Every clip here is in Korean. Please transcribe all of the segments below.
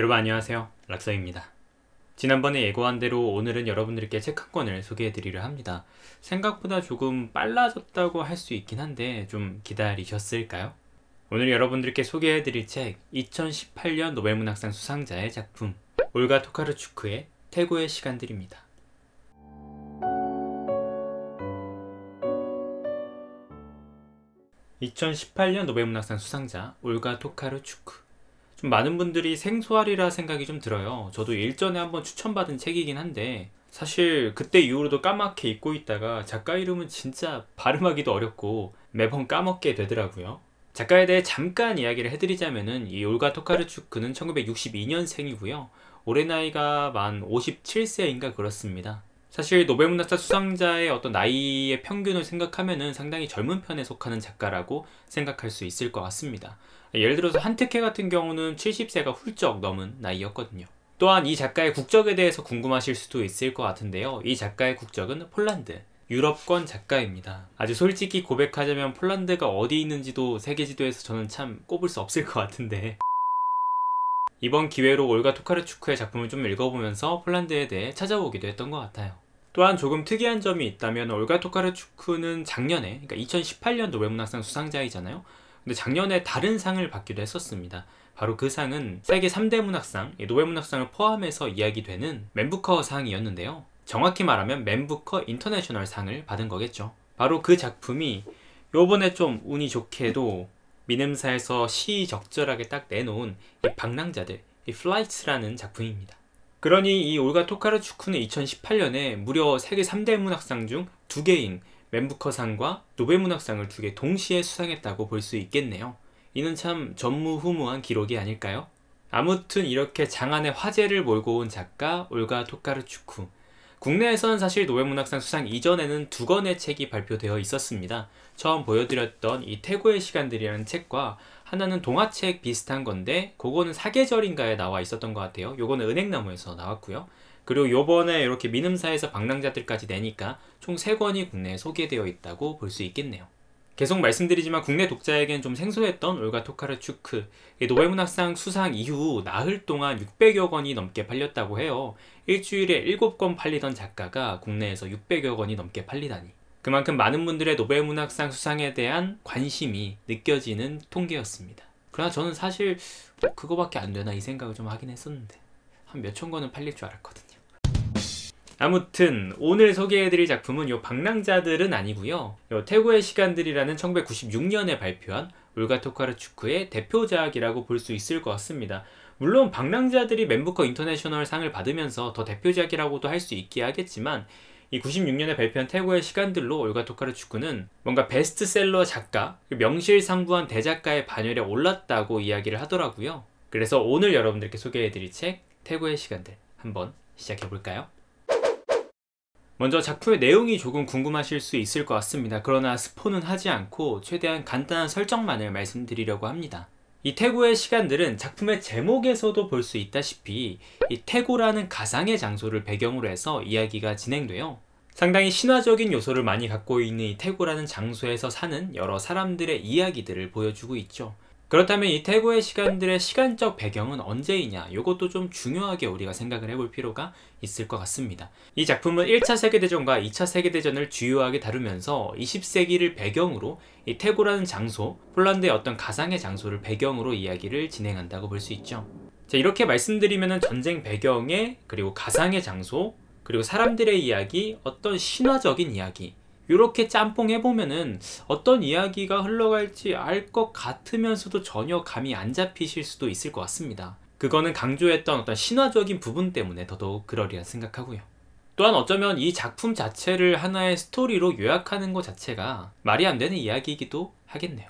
여러분 안녕하세요. 락서입니다. 지난번에 예고한 대로 오늘은 여러분들께 책 한 권을 소개해 드리려 합니다. 생각보다 조금 빨라졌다고 할 수 있긴 한데 좀 기다리셨을까요? 오늘 여러분들께 소개해 드릴 책 2018년 노벨문학상 수상자의 작품 올가 토카르추크의 태고의 시간들입니다. (2018년 노벨문학상 수상자) 올가 토카르추크 좀 많은 분들이 생소하리라 생각이 좀 들어요. 저도 일전에 한번 추천받은 책이긴 한데 사실 그때 이후로도 까맣게 읽고 있다가 작가 이름은 진짜 발음하기도 어렵고 매번 까먹게 되더라고요. 작가에 대해 잠깐 이야기를 해드리자면은 이 올가 토카르추크는 1962년생이고요. 올해 나이가 만 57세인가 그렇습니다. 사실 노벨 문학상 수상자의 어떤 나이의 평균을 생각하면은 상당히 젊은 편에 속하는 작가라고 생각할 수 있을 것 같습니다. 예를 들어서 한택해 같은 경우는 70세가 훌쩍 넘은 나이였거든요. 또한 이 작가의 국적에 대해서 궁금하실 수도 있을 것 같은데요. 이 작가의 국적은 폴란드, 유럽권 작가입니다. 아주 솔직히 고백하자면 폴란드가 어디 있는지도 세계지도에서 저는 참 꼽을 수 없을 것 같은데 이번 기회로 올가 토카르추크의 작품을 좀 읽어보면서 폴란드에 대해 찾아보기도 했던 것 같아요. 또한 조금 특이한 점이 있다면 올가 토카르추크는 작년에 그러니까 2018년 노벨문학상 수상자이잖아요. 근데 작년에 다른 상을 받기도 했었습니다. 바로 그 상은 세계 3대 문학상, 예, 노벨문학상을 포함해서 이야기되는 맨부커 상이었는데요. 정확히 말하면 맨부커 인터내셔널 상을 받은 거겠죠. 바로 그 작품이 요번에 좀 운이 좋게도 미 n 사에서 시적절하게 의딱 내놓은 이 방랑자들, 이 플라이츠라는 작품입니다. 그러니 이 올가 토카르추크는 2018년에 무려 세계 3대 문학상 중 두 개인 맨부커상과 노벨문학상을 두 개 동시에 수상했다고 볼 수 있겠네요. 이는 참 전무후무한 기록이 아닐까요? 아무튼 이렇게 장안의 화제를 몰고 온 작가 올가 토카르추크 국내에서는 사실 노벨문학상 수상 이전에는 두 권의 책이 발표되어 있었습니다. 처음 보여드렸던 이 태고의 시간들이라는 책과 하나는 동화책 비슷한 건데 그거는 사계절인가에 나와 있었던 것 같아요. 요거는 은행나무에서 나왔고요. 그리고 요번에 이렇게 민음사에서 방랑자들까지 내니까 총 세권이 국내에 소개되어 있다고 볼 수 있겠네요. 계속 말씀드리지만 국내 독자에겐 좀 생소했던 올가 토카르추크 노벨문학상 수상 이후 나흘 동안 600여 권이 넘게 팔렸다고 해요. 일주일에 7권 팔리던 작가가 국내에서 600여 권이 넘게 팔리다니. 그만큼 많은 분들의 노벨문학상 수상에 대한 관심이 느껴지는 통계였습니다. 그러나 저는 사실 뭐 그거밖에 안 되나 이 생각을 좀 하긴 했었는데 한 몇 천 권은 팔릴 줄 알았거든요. 아무튼 오늘 소개해드릴 작품은 요 방랑자들은 아니고요. 요 태고의 시간들이라는 1996년에 발표한 울가 토카르추크의 대표작이라고 볼 수 있을 것 같습니다. 물론 방랑자들이 멘부커 인터내셔널 상을 받으면서 더 대표작이라고도 할 수 있게 하겠지만 이 96년에 발표한 태고의 시간들로 올가 토카르축구는 뭔가 베스트셀러 작가, 그 명실상부한 대작가의 반열에 올랐다고 이야기를 하더라고요. 그래서 오늘 여러분들께 소개해드릴 책 태고의 시간들 한번 시작해볼까요? 먼저 작품의 내용이 조금 궁금하실 수 있을 것 같습니다. 그러나 스포는 하지 않고 최대한 간단한 설정만을 말씀드리려고 합니다. 이 태고의 시간들은 작품의 제목에서도 볼 수 있다시피 이 태고라는 가상의 장소를 배경으로 해서 이야기가 진행돼요. 상당히 신화적인 요소를 많이 갖고 있는 이 태고라는 장소에서 사는 여러 사람들의 이야기들을 보여주고 있죠. 그렇다면 이 태고의 시간들의 시간적 배경은 언제이냐 이것도 좀 중요하게 우리가 생각을 해볼 필요가 있을 것 같습니다. 이 작품은 1차 세계대전과 2차 세계대전을 주요하게 다루면서 20세기를 배경으로 이 태고라는 장소, 폴란드의 어떤 가상의 장소를 배경으로 이야기를 진행한다고 볼 수 있죠. 자, 이렇게 말씀드리면 전쟁 배경에 그리고 가상의 장소 그리고 사람들의 이야기, 어떤 신화적인 이야기 이렇게 짬뽕 해보면은 어떤 이야기가 흘러갈지 알 것 같으면서도 전혀 감이 안 잡히실 수도 있을 것 같습니다. 그거는 강조했던 어떤 신화적인 부분 때문에 더더욱 그러리라 생각하고요. 또한 어쩌면 이 작품 자체를 하나의 스토리로 요약하는 것 자체가 말이 안 되는 이야기이기도 하겠네요.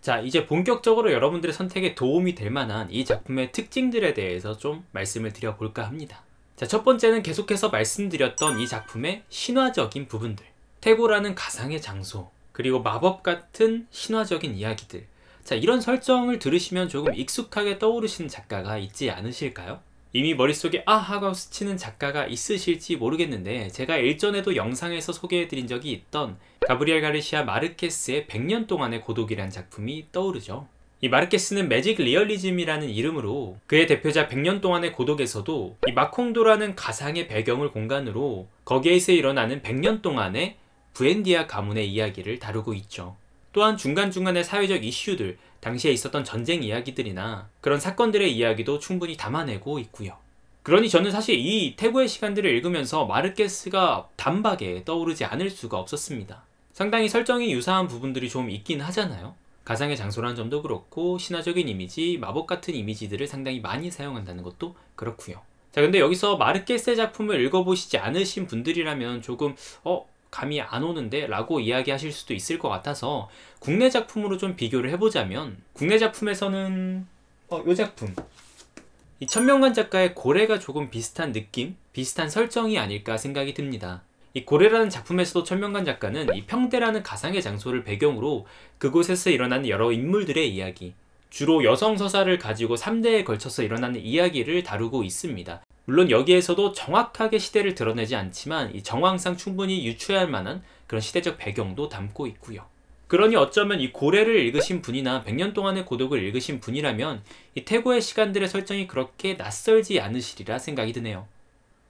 자, 이제 본격적으로 여러분들의 선택에 도움이 될 만한 이 작품의 특징들에 대해서 좀 말씀을 드려볼까 합니다. 자, 첫 번째는 계속해서 말씀드렸던 이 작품의 신화적인 부분들. 태보라는 가상의 장소, 그리고 마법 같은 신화적인 이야기들. 자, 이런 설정을 들으시면 조금 익숙하게 떠오르시는 작가가 있지 않으실까요? 이미 머릿속에 아 하고 스치는 작가가 있으실지 모르겠는데 제가 일전에도 영상에서 소개해드린 적이 있던 가브리엘 가르시아 마르케스의 100년 동안의 고독이란 작품이 떠오르죠. 이 마르케스는 매직 리얼리즘이라는 이름으로 그의 대표작 100년 동안의 고독에서도 이 마콩도라는 가상의 배경을 공간으로 거기에서 일어나는 100년 동안의 부엔디아 가문의 이야기를 다루고 있죠. 또한 중간중간의 사회적 이슈들, 당시에 있었던 전쟁 이야기들이나 그런 사건들의 이야기도 충분히 담아내고 있고요. 그러니 저는 사실 이 태고의 시간들을 읽으면서 마르케스가 단박에 떠오르지 않을 수가 없었습니다. 상당히 설정이 유사한 부분들이 좀 있긴 하잖아요. 가상의 장소라는 점도 그렇고 신화적인 이미지, 마법 같은 이미지들을 상당히 많이 사용한다는 것도 그렇고요. 자 근데 여기서 마르케스의 작품을 읽어보시지 않으신 분들이라면 조금 어? 감이 안 오는데 라고 이야기하실 수도 있을 것 같아서 국내 작품으로 좀 비교를 해보자면 국내 작품에서는 어, 요 작품 이 천명관 작가의 고래가 조금 비슷한 느낌, 비슷한 설정이 아닐까 생각이 듭니다. 이 고래라는 작품에서도 천명관 작가는 이 평대라는 가상의 장소를 배경으로 그곳에서 일어나는 여러 인물들의 이야기, 주로 여성 서사를 가지고 3대에 걸쳐서 일어나는 이야기를 다루고 있습니다. 물론 여기에서도 정확하게 시대를 드러내지 않지만 이 정황상 충분히 유추할 해야 만한 그런 시대적 배경도 담고 있고요. 그러니 어쩌면 이 고래를 읽으신 분이나 100년 동안의 고독을 읽으신 분이라면 이 태고의 시간들의 설정이 그렇게 낯설지 않으시리라 생각이 드네요.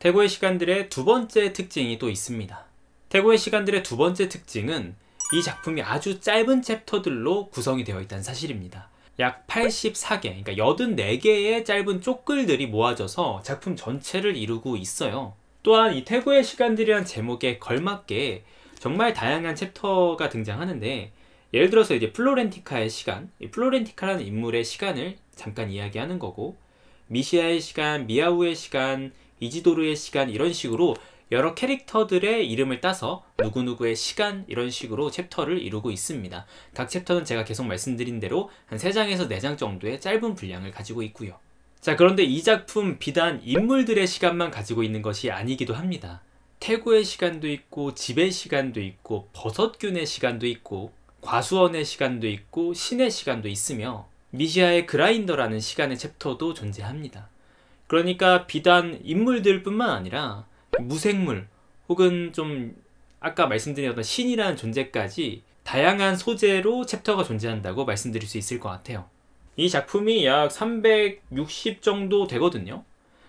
태고의 시간들의 두 번째 특징이 또 있습니다. 태고의 시간들의 두 번째 특징은 이 작품이 아주 짧은 챕터들로 구성이 되어 있다는 사실입니다. 약 84개, 그러니까 84개의 짧은 쪼글들이 모아져서 작품 전체를 이루고 있어요. 또한 이 태고의 시간들이란 제목에 걸맞게 정말 다양한 챕터가 등장하는데 예를 들어서 이제 플로렌티카의 시간, 플로렌티카라는 인물의 시간을 잠깐 이야기하는 거고 미시아의 시간, 미아우의 시간, 이지도르의 시간 이런 식으로 여러 캐릭터들의 이름을 따서 누구누구의 시간 이런 식으로 챕터를 이루고 있습니다. 각 챕터는 제가 계속 말씀드린 대로 한 3장에서 4장 정도의 짧은 분량을 가지고 있고요. 자 그런데 이 작품 비단 인물들의 시간만 가지고 있는 것이 아니기도 합니다. 태고의 시간도 있고 집의 시간도 있고 버섯균의 시간도 있고 과수원의 시간도 있고 신의 시간도 있으며 미시아의 그라인더라는 시간의 챕터도 존재합니다. 그러니까 비단 인물들뿐만 아니라 무생물 혹은 좀 아까 말씀드린 어떤 신이라는 존재까지 다양한 소재로 챕터가 존재한다고 말씀드릴 수 있을 것 같아요. 이 작품이 약 360 정도 되거든요.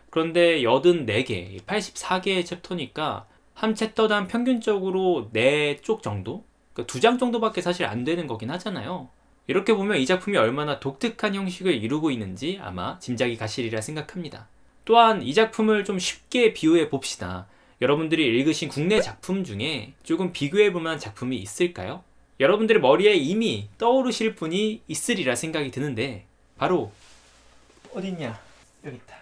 그런데 84개, 84개의 챕터니까 한 챕터당 평균적으로 4쪽 정도? 그러니까 2장 정도밖에 사실 안 되는 거긴 하잖아요. 이렇게 보면 이 작품이 얼마나 독특한 형식을 이루고 있는지 아마 짐작이 가시리라 생각합니다. 또한 이 작품을 좀 쉽게 비유해 봅시다. 여러분들이 읽으신 국내 작품 중에 조금 비교해 볼만한 작품이 있을까요? 여러분들의 머리에 이미 떠오르실 분이 있으리라 생각이 드는데 바로 어딨냐? 여기 있다.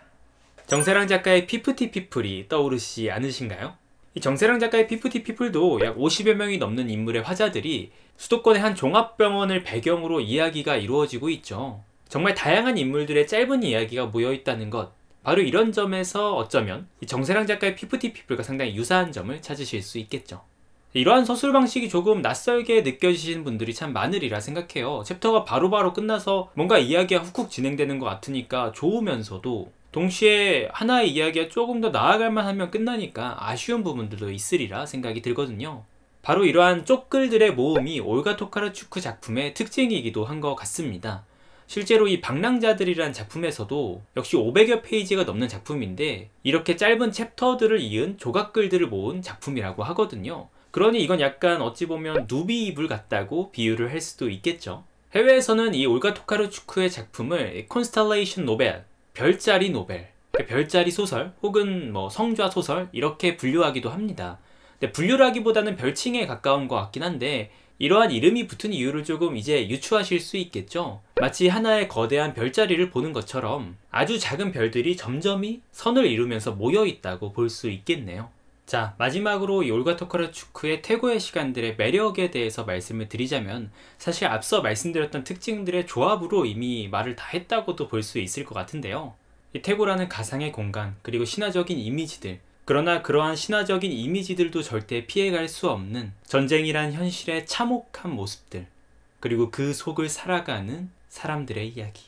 정세랑 작가의 피프티 피플이 떠오르시지 않으신가요? 이 정세랑 작가의 피프티 피플도 약 50여 명이 넘는 인물의 화자들이 수도권의 한 종합병원을 배경으로 이야기가 이루어지고 있죠. 정말 다양한 인물들의 짧은 이야기가 모여 있다는 것 바로 이런 점에서 어쩌면 정세랑 작가의 피프티 피플과 상당히 유사한 점을 찾으실 수 있겠죠. 이러한 서술 방식이 조금 낯설게 느껴지시는 분들이 참 많으리라 생각해요. 챕터가 바로바로 바로 끝나서 뭔가 이야기가 훅훅 진행되는 것 같으니까 좋으면서도 동시에 하나의 이야기가 조금 더 나아갈만 하면 끝나니까 아쉬운 부분들도 있으리라 생각이 들거든요. 바로 이러한 쪽글들의 모음이 올가 토카르 축구 작품의 특징이기도 한 것 같습니다. 실제로 이 방랑자들이란 작품에서도 역시 500여 페이지가 넘는 작품인데 이렇게 짧은 챕터들을 이은 조각글들을 모은 작품이라고 하거든요. 그러니 이건 약간 어찌 보면 누비 이불 같다고 비유를 할 수도 있겠죠. 해외에서는 이 올가 토카르추크의 작품을 콘스탈레이션 노벨, 별자리 노벨, 그 별자리 소설 혹은 뭐 성좌 소설 이렇게 분류하기도 합니다. 근데 분류라기보다는 별칭에 가까운 것 같긴 한데 이러한 이름이 붙은 이유를 조금 이제 유추하실 수 있겠죠? 마치 하나의 거대한 별자리를 보는 것처럼 아주 작은 별들이 점점이 선을 이루면서 모여 있다고 볼 수 있겠네요. 자, 마지막으로 이 올가 토카르추크의 태고의 시간들의 매력에 대해서 말씀을 드리자면 사실 앞서 말씀드렸던 특징들의 조합으로 이미 말을 다 했다고도 볼 수 있을 것 같은데요. 이 태고라는 가상의 공간, 그리고 신화적인 이미지들, 그러나 그러한 신화적인 이미지들도 절대 피해갈 수 없는 전쟁이란 현실의 참혹한 모습들, 그리고 그 속을 살아가는 사람들의 이야기.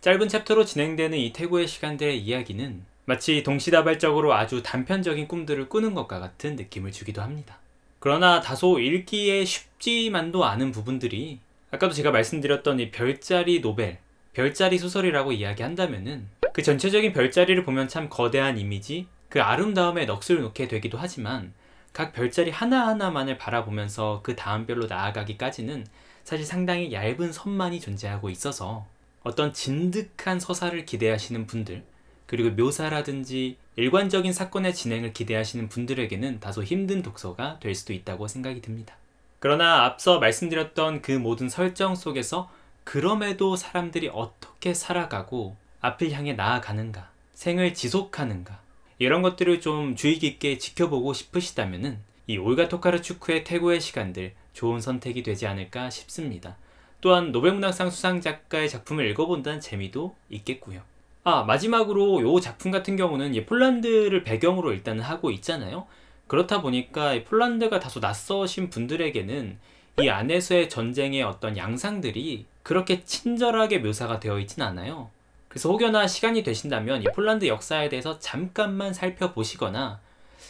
짧은 챕터로 진행되는 이 태고의 시간들의 이야기는 마치 동시다발적으로 아주 단편적인 꿈들을 꾸는 것과 같은 느낌을 주기도 합니다. 그러나 다소 읽기에 쉽지만도 않은 부분들이 아까도 제가 말씀드렸던 이 별자리 노벨, 별자리 소설이라고 이야기한다면은 그 전체적인 별자리를 보면 참 거대한 이미지, 그 아름다움에 넋을 놓게 되기도 하지만 각 별자리 하나하나만을 바라보면서 그 다음 별로 나아가기까지는 사실 상당히 얇은 선만이 존재하고 있어서 어떤 진득한 서사를 기대하시는 분들 그리고 묘사라든지 일관적인 사건의 진행을 기대하시는 분들에게는 다소 힘든 독서가 될 수도 있다고 생각이 듭니다. 그러나 앞서 말씀드렸던 그 모든 설정 속에서 그럼에도 사람들이 어떻게 살아가고 앞을 향해 나아가는가, 생을 지속하는가, 이런 것들을 좀 주의 깊게 지켜보고 싶으시다면이 올가 토카르축구의 태고의 시간들 좋은 선택이 되지 않을까 싶습니다. 또한 노벨문학상 수상 작가의 작품을 읽어본다는 재미도 있겠고요. 아 마지막으로 이 작품 같은 경우는 폴란드를 배경으로 일단은 하고 있잖아요. 그렇다 보니까 폴란드가 다소 낯서신 분들에게는 이 안에서의 전쟁의 어떤 양상들이 그렇게 친절하게 묘사가 되어 있진 않아요. 그래서 혹여나 시간이 되신다면 이 폴란드 역사에 대해서 잠깐만 살펴보시거나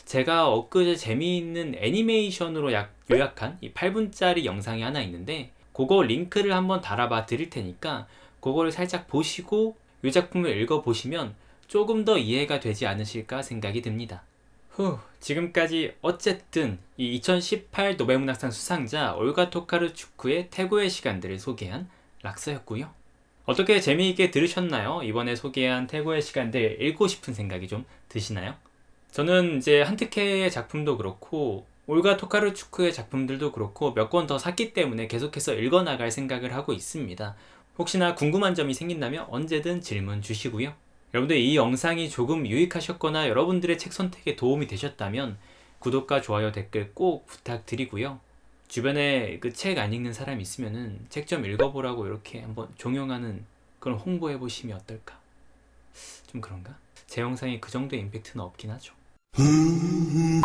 제가 엊그제 재미있는 애니메이션으로 약, 요약한 이 8분짜리 영상이 하나 있는데 그거 링크를 한번 달아봐 드릴 테니까 그거를 살짝 보시고 이 작품을 읽어보시면 조금 더 이해가 되지 않으실까 생각이 듭니다. 후, 지금까지 어쨌든 이2018 노벨문학상 수상자 올가 토카르 축구의 태고의 시간들을 소개한 락서였고요. 어떻게 재미있게 들으셨나요? 이번에 소개한 태고의 시간들 읽고 싶은 생각이 좀 드시나요? 저는 이제 한트케의 작품도 그렇고 올가 토카르추크의 작품들도 그렇고 몇 권 더 샀기 때문에 계속해서 읽어나갈 생각을 하고 있습니다. 혹시나 궁금한 점이 생긴다면 언제든 질문 주시고요. 여러분들 이 영상이 조금 유익하셨거나 여러분들의 책 선택에 도움이 되셨다면 구독과 좋아요 댓글 꼭 부탁드리고요. 주변에 그 책 안 읽는 사람 있으면은 책 좀 읽어보라고 이렇게 한번 종용하는 그런 홍보해 보심이 어떨까? 좀 그런가? 제 영상이 그 정도의 임팩트는 없긴 하죠.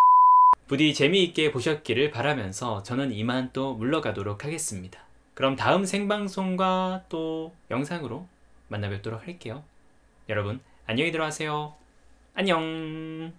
부디 재미있게 보셨기를 바라면서 저는 이만 또 물러가도록 하겠습니다. 그럼 다음 생방송과 또 영상으로 만나 뵙도록 할게요. 여러분 안녕히 들어가세요. 안녕